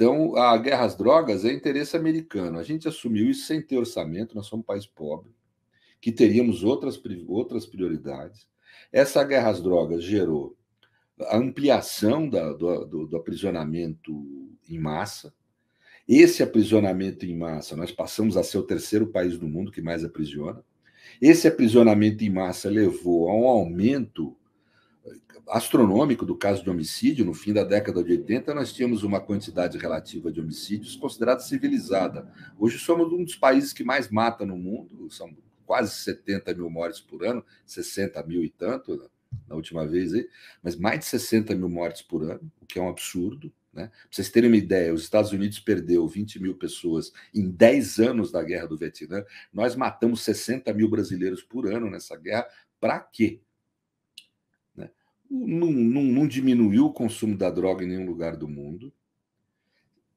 Então, a guerra às drogas é interesse americano. A gente assumiu isso sem ter orçamento, nós somos um país pobre, que teríamos outras, outras prioridades. Essa guerra às drogas gerou a ampliação da, do, do, do aprisionamento em massa. Esse aprisionamento em massa, nós passamos a ser o terceiro país do mundo que mais aprisiona. Esse aprisionamento em massa levou a um aumento astronômico do caso de homicídio, no fim da década de 80, nós tínhamos uma quantidade relativa de homicídios considerada civilizada. Hoje somos um dos países que mais mata no mundo, são quase 70 mil mortes por ano, 60 mil e tanto, né, na última vez, aí, mas mais de 60 mil mortes por ano, o que é um absurdo. Né? Para vocês terem uma ideia, os Estados Unidos perdeu 20 mil pessoas em 10 anos da Guerra do Vietnã. Nós matamos 60 mil brasileiros por ano nessa guerra. Para quê? não, não, não diminuiu o consumo da droga em nenhum lugar do mundo.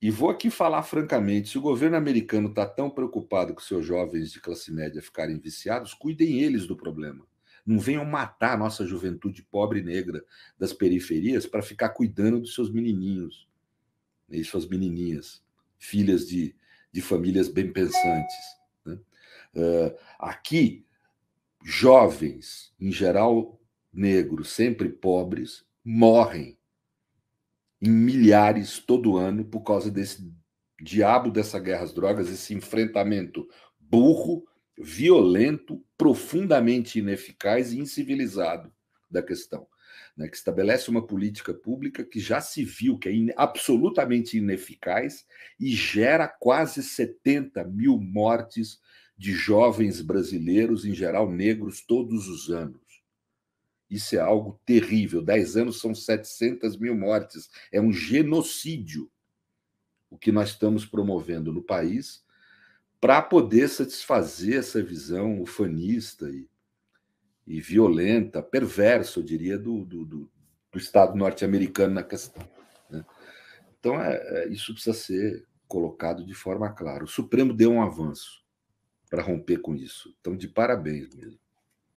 E vou aqui falar francamente: se o governo americano está tão preocupado com seus jovens de classe média ficarem viciados, cuidem eles do problema. Não venham matar a nossa juventude pobre e negra das periferias para ficar cuidando dos seus menininhos e suas menininhas, filhas de, de famílias bem pensantes. Né? Uh, aqui, jovens, em geral, negros, sempre pobres, morrem em milhares todo ano por causa desse diabo dessa guerra às drogas, esse enfrentamento burro, violento, profundamente ineficaz e incivilizado da questão, né, que estabelece uma política pública que já se viu que é in, absolutamente ineficaz e gera quase 70 mil mortes de jovens brasileiros, em geral negros, todos os anos. Isso é algo terrível. Dez anos são 700 mil mortes. É um genocídio o que nós estamos promovendo no país para poder satisfazer essa visão ufanista e, e violenta, perversa, eu diria, do, do, do, do Estado norte-americano na questão. Né? Então, é, é, isso precisa ser colocado de forma clara. O Supremo deu um avanço para romper com isso. Então, de parabéns mesmo.